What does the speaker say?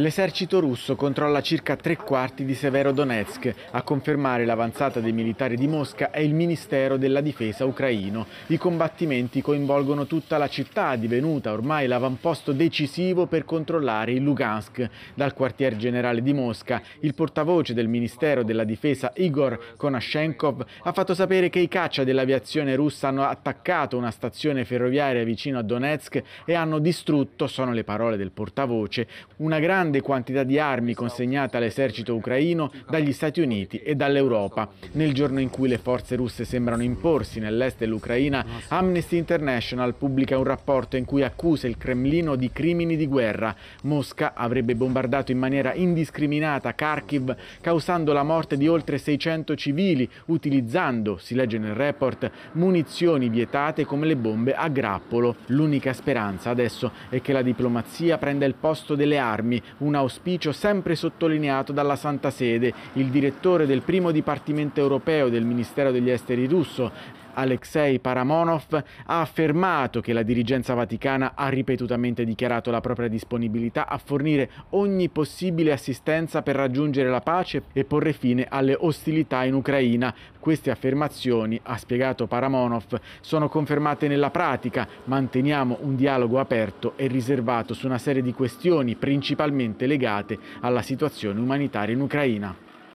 L'esercito russo controlla circa tre quarti di Severodonetsk. A confermare l'avanzata dei militari di Mosca è il Ministero della Difesa ucraino. I combattimenti coinvolgono tutta la città, divenuta ormai l'avamposto decisivo per controllare il Lugansk. Dal quartier generale di Mosca, il portavoce del Ministero della Difesa Igor Konashenkov ha fatto sapere che i caccia dell'aviazione russa hanno attaccato una stazione ferroviaria vicino a Donetsk e hanno distrutto, sono le parole del portavoce, una grande grande quantità di armi consegnate all'esercito ucraino dagli Stati Uniti e dall'Europa. Nel giorno in cui le forze russe sembrano imporsi nell'est dell'Ucraina, Amnesty International pubblica un rapporto in cui accusa il Cremlino di crimini di guerra. Mosca avrebbe bombardato in maniera indiscriminata Kharkiv, causando la morte di oltre 600 civili, utilizzando, si legge nel report, munizioni vietate come le bombe a grappolo. L'unica speranza adesso è che la diplomazia prenda il posto delle armi, un auspicio sempre sottolineato dalla Santa Sede, il direttore del primo Dipartimento europeo del Ministero degli Esteri russo, Alexei Paramonov, ha affermato che la dirigenza vaticana ha ripetutamente dichiarato la propria disponibilità a fornire ogni possibile assistenza per raggiungere la pace e porre fine alle ostilità in Ucraina. Queste affermazioni, ha spiegato Paramonov, sono confermate nella pratica. Manteniamo un dialogo aperto e riservato su una serie di questioni principalmente legate alla situazione umanitaria in Ucraina.